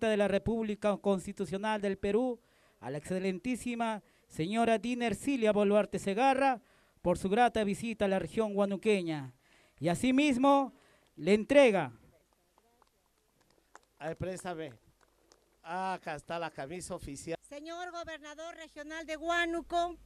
de la República Constitucional del Perú, a la excelentísima señora Diner Cilia Boluarte Segarra, por su grata visita a la región guanuqueña. Y asimismo, le entrega. a prensa ah, B. Acá está la camisa oficial. Señor Gobernador Regional de Huánuco,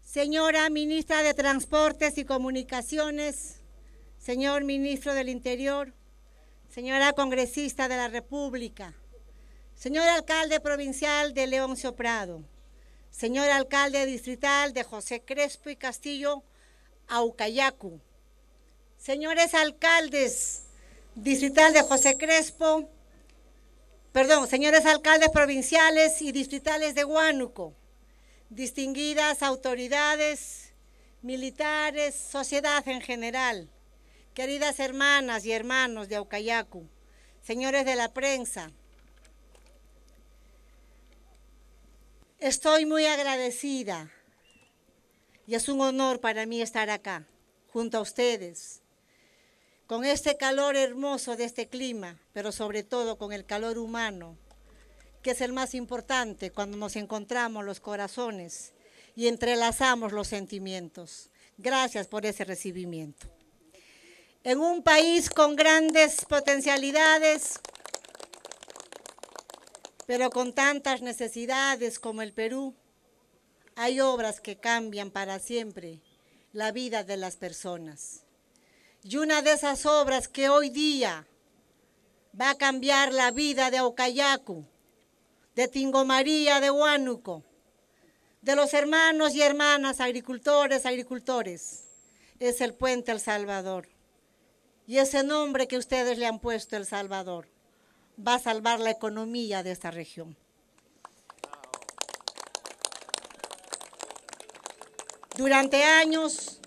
señora Ministra de Transportes y Comunicaciones, señor Ministro del Interior, señora congresista de la República, señor alcalde provincial de Leoncio Prado, señor alcalde distrital de José Crespo y Castillo, Aucayacu, señores alcaldes distrital de José Crespo, perdón, señores alcaldes provinciales y distritales de Huánuco, distinguidas autoridades, militares, sociedad en general, Queridas hermanas y hermanos de Aucayacu, señores de la prensa, estoy muy agradecida y es un honor para mí estar acá, junto a ustedes, con este calor hermoso de este clima, pero sobre todo con el calor humano, que es el más importante cuando nos encontramos los corazones y entrelazamos los sentimientos. Gracias por ese recibimiento en un país con grandes potencialidades, pero con tantas necesidades como el Perú, hay obras que cambian para siempre la vida de las personas. Y una de esas obras que hoy día va a cambiar la vida de Aucayacu, de María, de Huánuco, de los hermanos y hermanas agricultores, agricultores, es el puente El Salvador. Y ese nombre que ustedes le han puesto, El Salvador, va a salvar la economía de esta región. Durante años,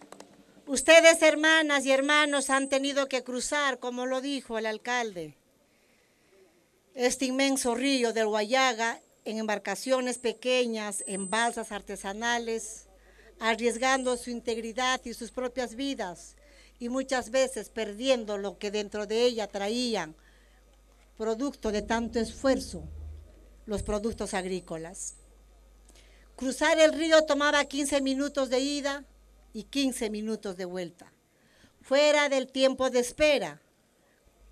ustedes hermanas y hermanos han tenido que cruzar, como lo dijo el alcalde, este inmenso río del Guayaga en embarcaciones pequeñas, en balsas artesanales, arriesgando su integridad y sus propias vidas y muchas veces perdiendo lo que dentro de ella traían, producto de tanto esfuerzo, los productos agrícolas. Cruzar el río tomaba 15 minutos de ida y 15 minutos de vuelta, fuera del tiempo de espera.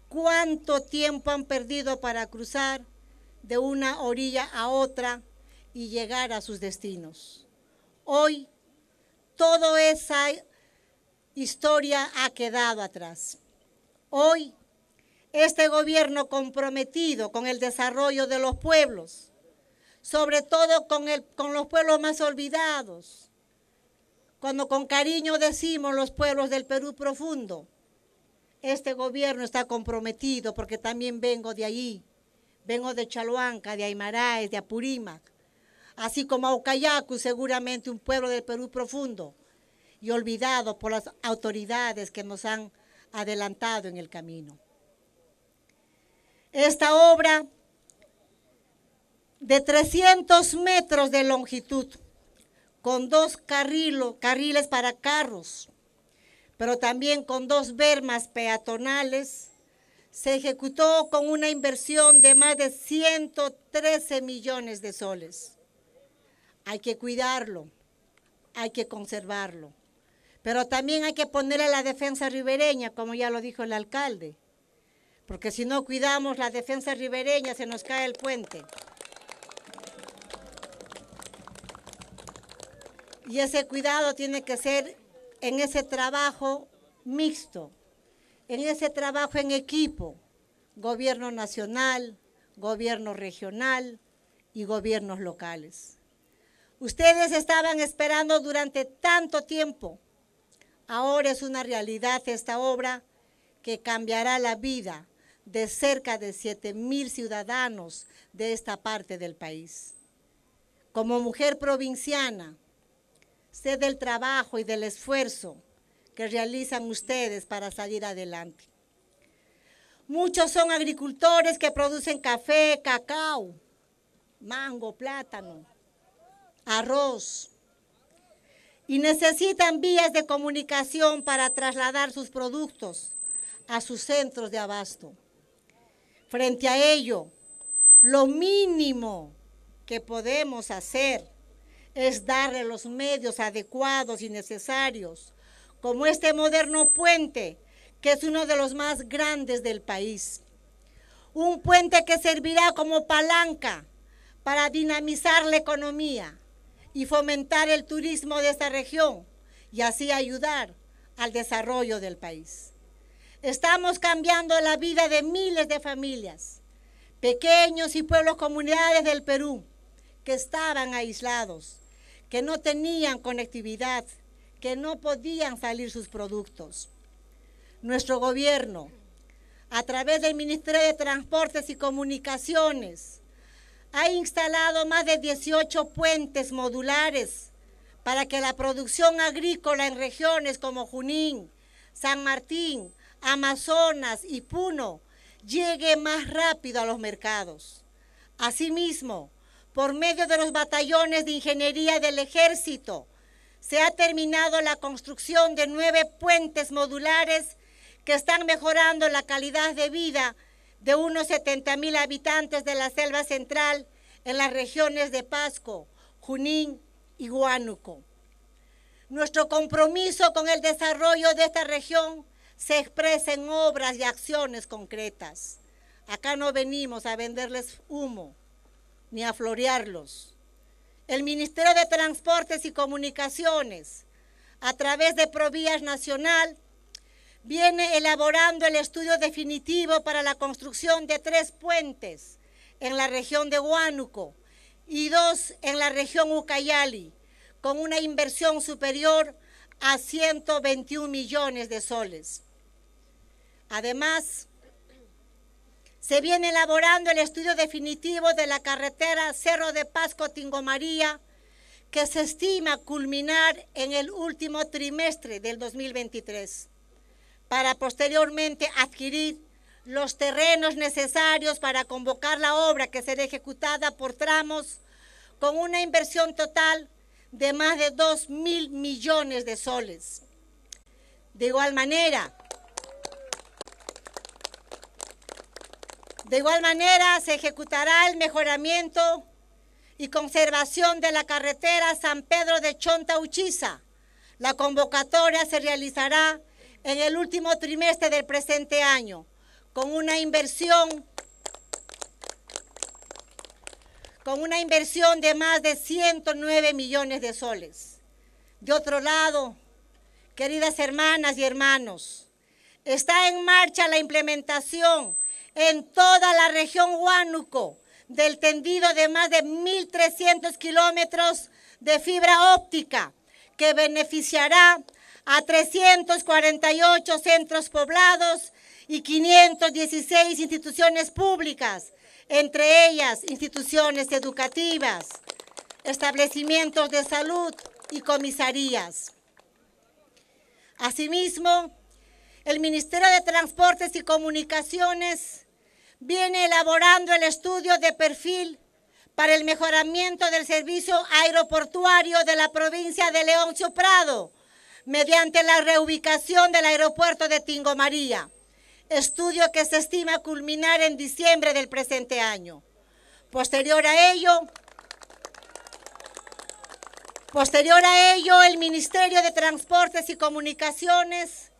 ¿Cuánto tiempo han perdido para cruzar de una orilla a otra y llegar a sus destinos? Hoy, todo esa historia ha quedado atrás. Hoy, este gobierno comprometido con el desarrollo de los pueblos, sobre todo con, el, con los pueblos más olvidados, cuando con cariño decimos los pueblos del Perú profundo, este gobierno está comprometido porque también vengo de allí, vengo de Chaluanca, de Aymaraes, de Apurímac, así como Aucayacu, seguramente un pueblo del Perú profundo y olvidado por las autoridades que nos han adelantado en el camino. Esta obra de 300 metros de longitud, con dos carriles para carros, pero también con dos bermas peatonales, se ejecutó con una inversión de más de 113 millones de soles. Hay que cuidarlo, hay que conservarlo. Pero también hay que ponerle la defensa ribereña, como ya lo dijo el alcalde. Porque si no cuidamos la defensa ribereña, se nos cae el puente. Y ese cuidado tiene que ser en ese trabajo mixto, en ese trabajo en equipo, gobierno nacional, gobierno regional y gobiernos locales. Ustedes estaban esperando durante tanto tiempo Ahora es una realidad esta obra que cambiará la vida de cerca de 7 mil ciudadanos de esta parte del país. Como mujer provinciana, sé del trabajo y del esfuerzo que realizan ustedes para salir adelante. Muchos son agricultores que producen café, cacao, mango, plátano, arroz, y necesitan vías de comunicación para trasladar sus productos a sus centros de abasto. Frente a ello, lo mínimo que podemos hacer es darle los medios adecuados y necesarios, como este moderno puente, que es uno de los más grandes del país. Un puente que servirá como palanca para dinamizar la economía, y fomentar el turismo de esta región y así ayudar al desarrollo del país. Estamos cambiando la vida de miles de familias, pequeños y pueblos comunidades del Perú que estaban aislados, que no tenían conectividad, que no podían salir sus productos. Nuestro gobierno, a través del Ministerio de Transportes y Comunicaciones, ha instalado más de 18 puentes modulares para que la producción agrícola en regiones como Junín, San Martín, Amazonas y Puno llegue más rápido a los mercados. Asimismo, por medio de los batallones de ingeniería del ejército, se ha terminado la construcción de nueve puentes modulares que están mejorando la calidad de vida de unos 70 mil habitantes de la selva central en las regiones de Pasco, Junín y Huánuco. Nuestro compromiso con el desarrollo de esta región se expresa en obras y acciones concretas. Acá no venimos a venderles humo ni a florearlos. El Ministerio de Transportes y Comunicaciones, a través de Provías Nacional, viene elaborando el estudio definitivo para la construcción de tres puentes en la región de Huánuco y dos en la región Ucayali, con una inversión superior a 121 millones de soles. Además, se viene elaborando el estudio definitivo de la carretera Cerro de Pasco-Tingomaría, que se estima culminar en el último trimestre del 2023 para posteriormente adquirir los terrenos necesarios para convocar la obra que será ejecutada por tramos con una inversión total de más de 2 mil millones de soles. De igual manera, de igual manera se ejecutará el mejoramiento y conservación de la carretera San Pedro de Chonta Uchiza. La convocatoria se realizará en el último trimestre del presente año, con una inversión con una inversión de más de 109 millones de soles. De otro lado, queridas hermanas y hermanos, está en marcha la implementación en toda la región Huánuco del tendido de más de 1.300 kilómetros de fibra óptica que beneficiará a 348 centros poblados y 516 instituciones públicas, entre ellas instituciones educativas, establecimientos de salud y comisarías. Asimismo, el Ministerio de Transportes y Comunicaciones viene elaborando el estudio de perfil para el mejoramiento del servicio aeroportuario de la provincia de Leoncio Prado, mediante la reubicación del aeropuerto de Tingo María, estudio que se estima culminar en diciembre del presente año. Posterior a ello, posterior a ello el Ministerio de Transportes y Comunicaciones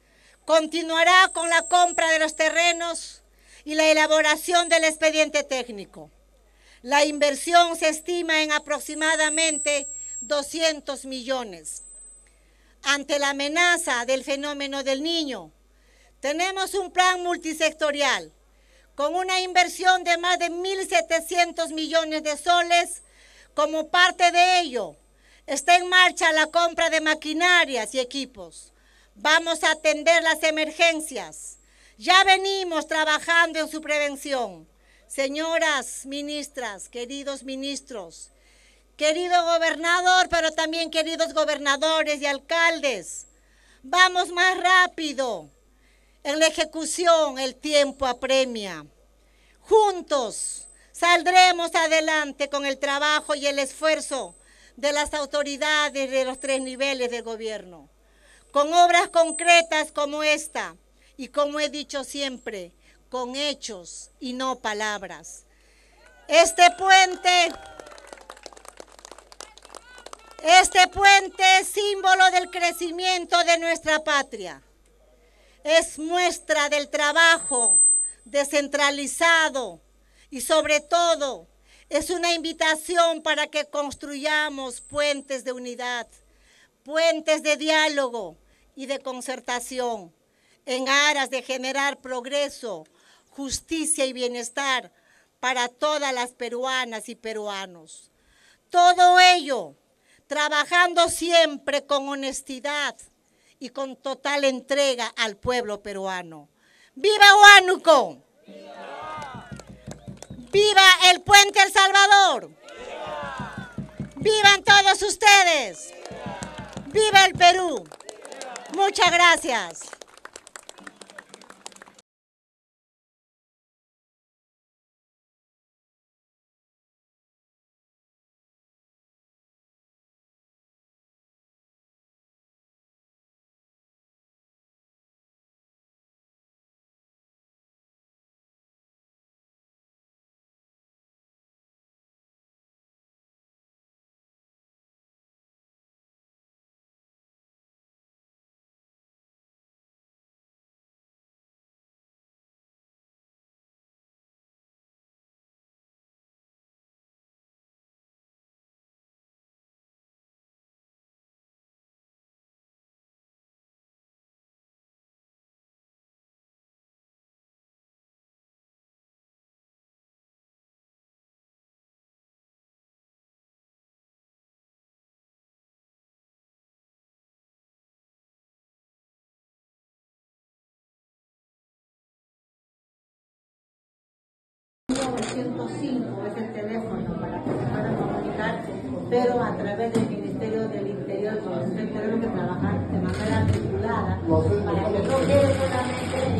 continuará con la compra de los terrenos y la elaboración del expediente técnico. La inversión se estima en aproximadamente 200 millones ante la amenaza del fenómeno del niño. Tenemos un plan multisectorial con una inversión de más de 1.700 millones de soles. Como parte de ello, está en marcha la compra de maquinarias y equipos. Vamos a atender las emergencias. Ya venimos trabajando en su prevención. Señoras ministras, queridos ministros, Querido gobernador, pero también queridos gobernadores y alcaldes, vamos más rápido. En la ejecución el tiempo apremia. Juntos saldremos adelante con el trabajo y el esfuerzo de las autoridades de los tres niveles de gobierno. Con obras concretas como esta y como he dicho siempre, con hechos y no palabras. Este puente este puente es símbolo del crecimiento de nuestra patria. Es muestra del trabajo descentralizado y sobre todo es una invitación para que construyamos puentes de unidad, puentes de diálogo y de concertación en aras de generar progreso, justicia y bienestar para todas las peruanas y peruanos. Todo ello trabajando siempre con honestidad y con total entrega al pueblo peruano. ¡Viva Huánuco! ¡Viva! el Puente El Salvador! ¡Viva! ¡Vivan todos ustedes! ¡Viva el Perú! Muchas gracias. 105 es el teléfono para que se pueda comunicar, pero a través del Ministerio del Interior, tenemos que trabajar de manera articulada para que no quede solamente